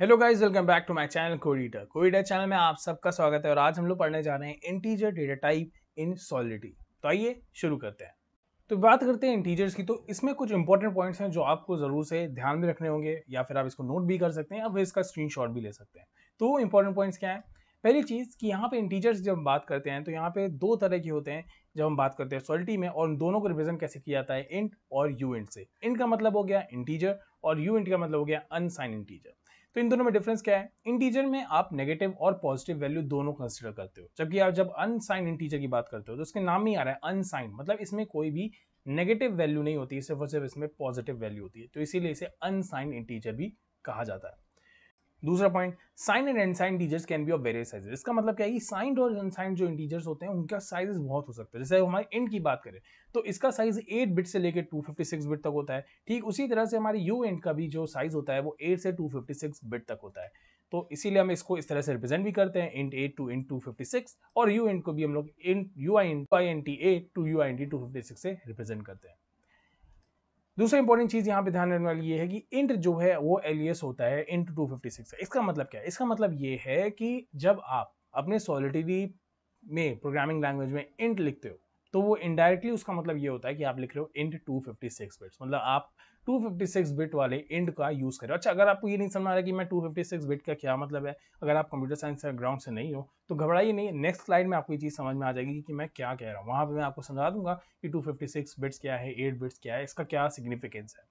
hello guys welcome back to my channel Codeeta Codeeta channel में आप सबका स्वागत है और आज हम लोग पढ़ने जा रहे हैं integer data type in Solidity तो आइए शुरू करते हैं तो बात करते हैं इंटीजर्स की तो इसमें कुछ इंपॉर्टेंट पॉइंट्स हैं जो आपको ज़रूर से ध्यान में रखने होंगे या फिर आप इसको नोट भी कर सकते हैं या फिर इसका स्क्रीन भी ले सकते हैं तो इंपॉर्टेंट पॉइंट्स क्या है पहली चीज़ कि यहाँ पे इंटीजर्स जब हम बात करते हैं तो यहाँ पे दो तरह के होते हैं जब हम बात करते हैं सॉलिटी में और दोनों को रिप्रेजेंट कैसे किया जाता है इंट और यू इंट से इंट का मतलब हो गया इंटीजर और यू इंट का मतलब हो गया अनसाइन इंटीजर तो इन दोनों में डिफरेंस क्या है इंटीजर में आप नेगेटिव और पॉजिटिव वैल्यू दोनों कंसिडर करते हो जबकि आप जब अनसाइन इंटीजर की बात करते हो तो उसके नाम ही आ रहा है अनसाइन मतलब इसमें कोई भी नेगेटिव वैल्यू नहीं होती सिर्फ और सिर्फ इसमें पॉजिटिव वैल्यू होती है तो इसीलिए इसे अनसाइन इंटीजर भी कहा जाता है दूसरा point sign and unsign integers can be of various size इसका मतलब क्या है साइंड और अनसाइंड जो इंटीजर्स होते हैं उनका साइजेस बहुत हो सकता है जैसे हमारे इंड की बात करें तो इसका साइज 8 बिट से लेकर 256 बिट तक होता है ठीक उसी तरह से हमारे यू एंड का भी जो साइज होता है वो 8 से 256 बिट तक होता है तो इसीलिए हम इसको इस तरह से रिप्रेजेंट भी करते हैं int eight to int two fifty six और यू इंट को भी हम लोग int U I int I N T eight to U I N T two fifty six से रिप्रेजेंट करते हैं दूसरा इंपॉर्टेंट चीज़ यहाँ पे ध्यान रखने वाली ये है कि इंट जो है वो एलियस होता है इंट 256 है इसका मतलब क्या है इसका मतलब ये है कि जब आप अपने सॉलिटरी में प्रोग्रामिंग लैंग्वेज में इंट लिखते हो तो वो इनडायरेक्टली उसका मतलब ये होता है कि आप लिख रहे हो इंट 256 बिट्स मतलब आप 256 बिट वाले इंड का यूज़ करें अच्छा अगर आपको ये नहीं समझ आ रहा कि मैं 256 बिट का क्या मतलब है अगर आप कंप्यूटर साइंस ग्राउंड से नहीं हो तो घबराइए नहीं नेक्स्ट स्लाइड में आपको ये चीज़ समझ में आ जाएगी कि मैं क्या कह रहा हूँ वहाँ पर मैं आपको समझा दूंगा कि सिक्स बिट्स क्या है एट बिट्स क्या है इसका क्या सिग्निफिकेंस है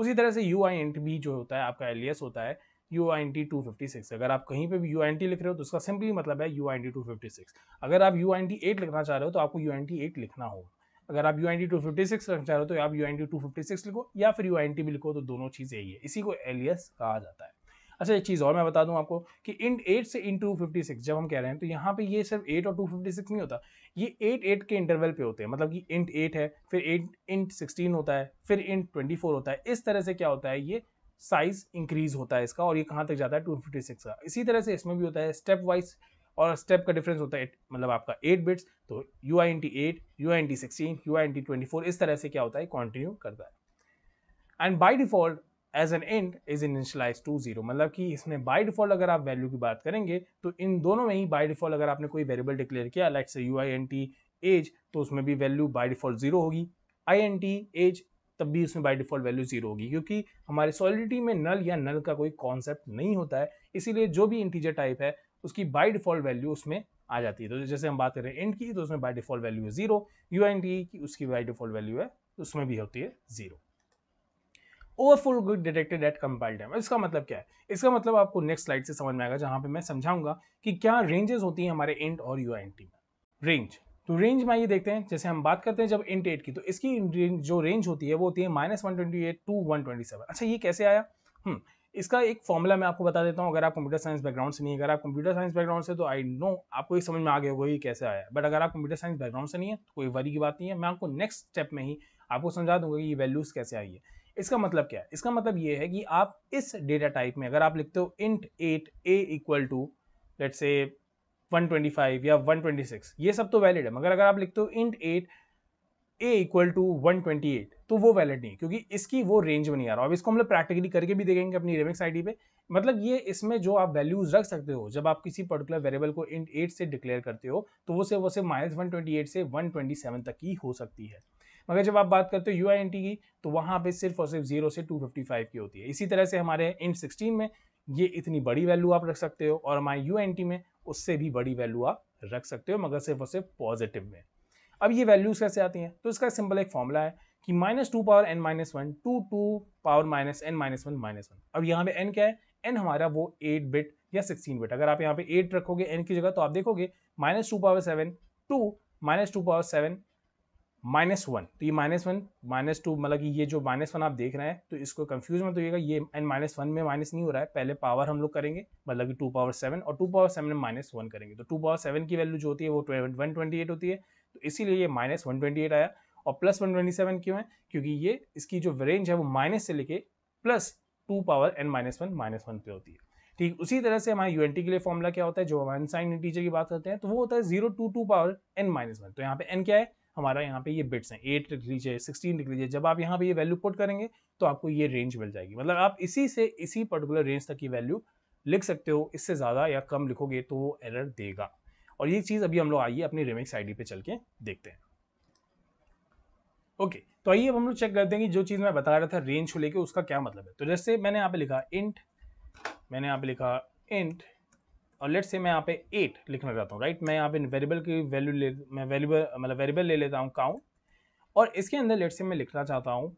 उसी तरह से यू आई इंट भी जो होता है आपका एलियस होता है U I N T two fifty six अगर आप कहीं पे भी यू आई एन टी लिख रहे हो तो उसका सिंपली मतलब है U I N T two fifty six अगर आप U I N T eight लिखना चाह रहे हो तो आपको U I N T eight लिखना होगा अगर आप U I N T two fifty six लिखना चाह रहे हो तो आप U I N T two fifty six लिखो या फिर यू आई एन टी भी लिखो तो दोनों चीज़ यही है इसी को एलियस कहा जाता है अच्छा एक चीज़ और मैं बता दूं आपको कि इंट एट से इन टू फिफ्टी सिक्स जब हम कह रहे हैं तो यहाँ पे ये सिर्फ एट और टू फिफ्टी सिक्स नहीं होता ये एट एट के इंटरवल पे होते हैं मतलब कि इंट एट है फिर एट इंट सिक्सटीन होता है फिर इंट ट्वेंटी फोर होता है इस तरह से क्या होता है ये साइज इंक्रीज होता है इसका और ये कहाँ तक जाता है टू फिफ्टी सिक्स का इसी तरह से इसमें भी होता है स्टेप वाइज और स्टेप का डिफरेंस होता है मतलब आपका एट बिट्स तो U I N T eight U I N T sixteen U I N T twenty four इस तरह से क्या होता है कॉन्टिन्यू करता है and by default as N and is initialise to zero मतलब कि इसमें बाई डिफॉल्ट अगर आप वैल्यू की बात करेंगे तो इन दोनों में ही बाई डिफॉल्ट अगर आपने कोई वेरिएबल डिक्लेयर किया like say U I N T as तो उसमें भी वैल्यू बाई डिफॉल्ट जीरो होगी आई एन टी एज तब भी उसमें बाई डिफ़ॉल्ट वैल्यू जीरो होगी क्योंकि हमारे सॉलिडिटी में नल या नल का कोई कॉन्सेप्ट नहीं होता है इसीलिए जो भी इंटीजर टाइप है उसकी बाई डिफ़ॉल्ट वैल्यू उसमें आ जाती है तो जैसे हम बात करें इंट की तो उसमें बाई डिफ़ॉल्ट वैल्यू है जीरो यू एन टी की उसकी बाई डिफ़ॉल्ट वैल्यू है तो उसमें भी होती है zero overflow could detected at compile time इसका मतलब क्या है इसका मतलब आपको नेक्स्ट स्लाइड से समझ में आएगा जहां पे मैं समझाऊंगा कि क्या रेंजेस होती हैं हमारे इंट और यू एन टी में रेंज तो रेंज में ये देखते हैं जैसे हम बात करते हैं जब इंट एट की तो इसकी जो रेंज होती है वो होती है minus one twenty eight to one twenty seven अच्छा ये कैसे आया हम्म इसका एक फॉर्मूला मैं आपको बता देता हूँ अगर आप कंप्यूटर साइंस बैकग्राउंड से नहीं अगर आप कंप्यूटर साइंस बैकग्राउंड से तो आई नो आपको ये समझ में आ गया होगा ये कैसे आया बट अगर आप कंप्यूटर साइंस बैकग्राउंड से नहीं है तो कोई वरी की बात नहीं है मैं आपको नेक्स्ट स्टेप में ही आपको समझा दूंगा कि ये वैल्यूज़ कैसे आई है इसका मतलब क्या है इसका मतलब ये है कि आप इस डेटा टाइप में अगर आप लिखते हो int eight A equal to let say 125 या 126 ये सब तो वैलिड है मगर अगर आप लिखते हो int eight A equal to one तो वो वैलिड नहीं क्योंकि इसकी वो रेंज में नहीं आ रहा अब इसको हम लोग प्रैक्टिकली करके भी देखेंगे अपनी रेमिक्स आईडी पे मतलब ये इसमें जो आप वैल्यूज रख सकते हो जब आप किसी पर्टिकुलर वेरिएबल को इंट एट से डिक्लेयर करते हो तो वो सिर्फ वैसे माइनस वन से वन तक ही हो सकती है मगर जब आप बात करते हो यू आई एन टी की तो वहाँ पे सिर्फ और सिर्फ जीरो से टू फिफ्टी फाइव की होती है इसी तरह से हमारे इंट सिक्सटीन में ये इतनी बड़ी वैल्यू आप रख सकते हो और हमारे यू एन टी में उससे भी बड़ी वैल्यू आप रख सकते हो मगर सिर्फ और सिर्फ पॉजिटिव में अब ये वैल्यूज कैसे आती हैं तो इसका सिंपल एक फॉर्मूला है कि minus two power N minus one to two power minus N minus one minus one अब यहाँ पे एन क्या है एन हमारा वो एट बिट या सिक्सटीन बिट अगर आप यहाँ पे एट रखोगे एन की जगह तो आप देखोगे minus two power seven to minus two power seven minus one तो ये माइनस वन माइनस टू मतलब कि ये जो माइनस वन आप देख रहे हैं तो इसको कंफ्यूज मत होइएगा ये एन माइनस वन में माइनस नहीं हो रहा है पहले पावर हम लोग करेंगे मतलब कि टू पावर सेवन और टू पावर सेवन में माइनस वन करेंगे तो टू पावर सेवन की वैल्यू जो होती है वो वन ट्वेंटी एट होती है तो इसीलिए ये माइनस वन ट्वेंटी एट आया और प्लस वन ट्वेंटी सेवन क्यों है क्योंकि ये इसकी जो रेंज है वो माइनस से लेके plus two power N minus one minus one पे होती है ठीक उसी तरह से हमारे यूएनटी के लिए फॉर्मुला क्या होता है जो हम साइन इंटीजर की बात करते हैं तो वो होता है zero to two power N minus one तो यहाँ पे एन क्या है हमारा यहाँ पे ये बिट्स हैं एट लिख लीजिए सिक्सटीन लिख लीजिए जब आप यहाँ पे ये वैल्यू पुट करेंगे तो आपको ये रेंज मिल जाएगी मतलब आप इसी से इसी पर्टिकुलर रेंज तक की वैल्यू लिख सकते हो इससे ज़्यादा या कम लिखोगे तो एरर देगा और ये चीज़ अभी हम लोग आइए अपनी रिमिक्स आई पे चल के देखते हैं ओके तो आइए अब हम लोग चेक करते हैं कि जो चीज़ मैं बता रहा था रेंज को लेकर उसका क्या मतलब है तो जैसे मैंने यहाँ पे लिखा इंट मैंने यहाँ पे लिखा इंट और लेट से मैं यहाँ पे एट लिखना चाहता हूँ राइट मैं यहाँ पे वेरिएबल की वैल्यू ले मैं वेरिएबल मतलब वेरिएबल ले लेता हूँ काउंट और इसके अंदर लेट से मैं लिखना चाहता हूँ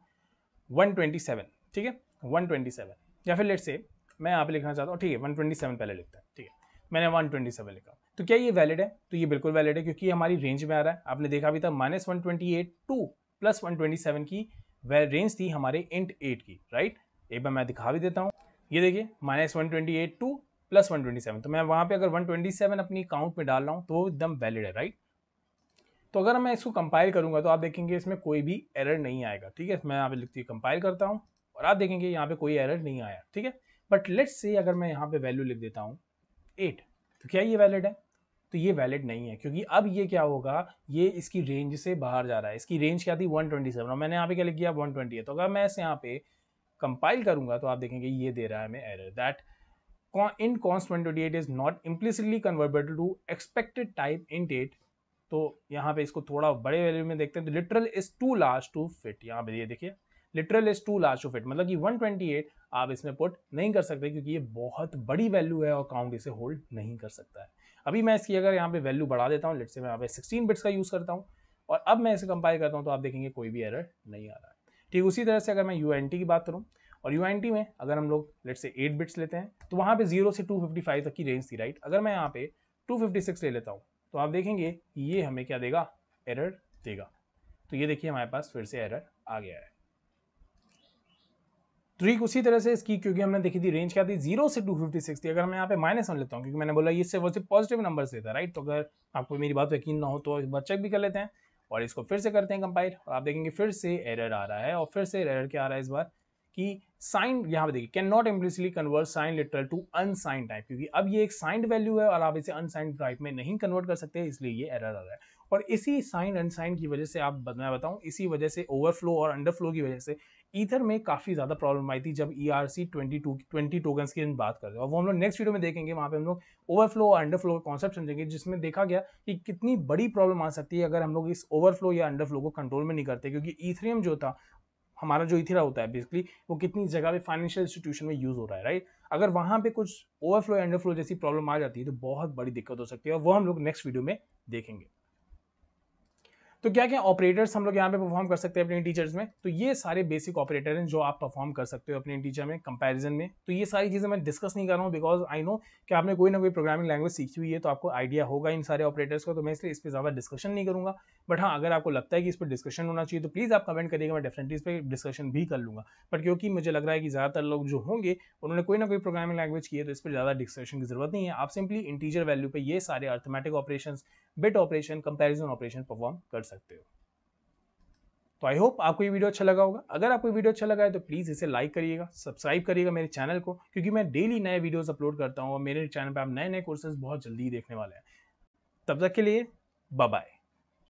वन ट्वेंटी सेवन ठीक है वन ट्वेंटी सेवन या फिर लेट से मैं यहाँ पे लिखना चाहता हूँ ठीक है वन ट्वेंटी सेवन पहले लिखता है ठीक है मैंने वन ट्वेंटी सेवन लिखा तो क्या ये वैलिड है तो ये बिल्कुल वैलिड है क्योंकि हमारी रेंज में आ रहा है आपने देखा भी था minus one twenty eight to plus one twenty seven की रेंज थी हमारे इंट एट की राइट एक बार मैं दिखा भी देता हूँ ये देखिए minus one twenty eight to plus one twenty seven तो मैं वहाँ पे अगर वन ट्वेंटी सेवन अपनी काउंट में डाल रहा हूँ तो वो एकदम वैलिड है राइट तो अगर मैं इसको कंपाइल करूँगा तो आप देखेंगे इसमें कोई भी एरर नहीं आएगा ठीक है मैं यहाँ पे लिखती कंपाइल करता हूँ और आप देखेंगे यहाँ पे कोई एरर नहीं आया ठीक है बट लेट्स से अगर मैं यहाँ पे वैल्यू लिख देता हूँ एट तो क्या ये वैलिड है तो ये वैलिड नहीं है क्योंकि अब ये क्या होगा ये इसकी रेंज से बाहर जा रहा है इसकी रेंज क्या थी सेवन और मैंने यहाँ पे क्या लिख दिया ट्वेंटी है तो अगर मैं इसे यहाँ पे कंपाइल करूँगा तो आप देखेंगे ये दे रहा है हमें error that const twenty eight is not implicitly converted to expected type int eight तो यहाँ पे इसको थोड़ा बड़े वैल्यू में देखते हैं तो literal is too large to fit यहाँ पे ये देखिए literal is too large to fit मतलब कि 128 आप इसमें पुट नहीं कर सकते क्योंकि ये बहुत बड़ी वैल्यू है और काउंट इसे होल्ड नहीं कर सकता है अभी मैं इसकी अगर यहाँ पे वैल्यू बढ़ा देता हूँ लेट से मैं यहाँ पे सिक्सटीन बिट्स का यूज़ करता हूँ और अब मैं इसे कंपाइल करता हूँ तो आप देखेंगे कोई भी एरर नहीं आ रहा है ठीक उसी तरह से अगर मैं यू की बात करूँ और यू में अगर हम लोग लेट से एट बिट्स लेते हैं तो वहाँ पे जीरो से टू फिफ्टी फाइव तक की रेंज थी राइट अगर मैं यहाँ पे टू फिफ्टी सिक्स ले लेता हूँ तो आप देखेंगे ये हमें क्या देगा एरर देगा तो ये देखिए हमारे पास फिर से एरर आ गया है ट्रिक तो उसी तरह से इसकी क्योंकि हमने देखी थी रेंज क्या थी जीरो से टू फिफ्टी सिक्स थी अगर मैं यहाँ पे माइनस वन लेता हूँ क्योंकि मैंने बोला इससे वैसे पॉजिटिव नंबर से था राइट तो अगर आपको मेरी बात यकीन ना हो तो इस बार चेक भी कर लेते हैं और इसको फिर से करते हैं कंपाइल और आप देखेंगे फिर से एरर आ रहा है और फिर से एरर क्या आ रहा है इस बार कि साइन यहाँ पे देखिए can not implicitly convert sign literal to unsign type क्योंकि अब ये एक साइंड वैल्यू है और आप इसे अनसाइंड टाइप में नहीं कन्वर्ट कर सकते इसलिए ये एरर आ रहा है और इसी साइन अनसाइन की वजह से आप मैं बताऊँ इसी वजह से ओवरफ्लो और अंडरफ्लो की वजह से ईथर में काफ़ी ज़्यादा प्रॉब्लम आई थी जब E R C twenty two twenty tokens की बात कर रहे हैं और वो हम लोग नेक्स्ट वीडियो में देखेंगे वहाँ पे हम लोग ओवरफ्लो और अंडरफ्लो का कॉन्सेप्ट समझेंगे जिसमें देखा गया कि कितनी बड़ी प्रॉब्लम आ सकती है अगर हम लोग इस ओवरफ्लो या अंडरफ्लो को कंट्रोल में नहीं करते क्योंकि ईथरीम e जो था हमारा जो इथिरा होता है बेसिकली वो कितनी जगह पे फाइनेंशियल इंस्टीट्यूशन में यूज़ हो रहा है राइट अगर वहाँ पे कुछ ओवरफ्लो एंडरफ्लो जैसी प्रॉब्लम आ जाती है तो बहुत बड़ी दिक्कत हो सकती है और वो हम लोग नेक्स्ट वीडियो में देखेंगे तो क्या क्या ऑपरेटर्स हम लोग यहाँ पे परफॉर्म कर सकते हैं अपने इंटीजर्स में तो ये सारे बेसिक ऑपरेटर हैं जो आप परफॉर्म कर सकते हो अपने इंटीजर में कंपैरिजन में तो ये सारी चीज़ें मैं डिस्कस नहीं कर रहा हूँ बिकॉज आई नो कि आपने कोई ना कोई प्रोग्रामिंग लैंग्वेज सीखी हुई है तो आपको आइडिया होगा इन सारे ऑपरेटर्स का तो मैं इसलिए इस पर ज़्यादा डिस्कशन नहीं करूँगा बट हाँ अगर आपको लगता है कि इस पर डिस्कशन होना चाहिए तो प्लीज़ आप कमेंट करिएगा मैं डेफिनेटली इस पर डिस्कशन भी कर लूँगा बट क्योंकि मुझे लग रहा है कि ज़्यादातर लोग जो होंगे उन्होंने कोई ना कोई प्रोग्रामिंग लैंग्वेज की है तो इस पर ज़्यादा डिस्कशन की जरूरत नहीं है आप सिंपली इंटीजर वैल्यू पर ये सारे arithmetic operation bit operation comparison operation perform कर सकते हो तो आई होप आपको ये वीडियो अच्छा लगा होगा अगर आपको वीडियो अच्छा लगा है तो प्लीज़ इसे लाइक करिएगा सब्सक्राइब करिएगा मेरे चैनल को क्योंकि मैं डेली नए वीडियोस अपलोड करता हूँ और मेरे चैनल पर आप नए नए कोर्सेज बहुत जल्दी देखने वाले हैं तब तक के लिए बाय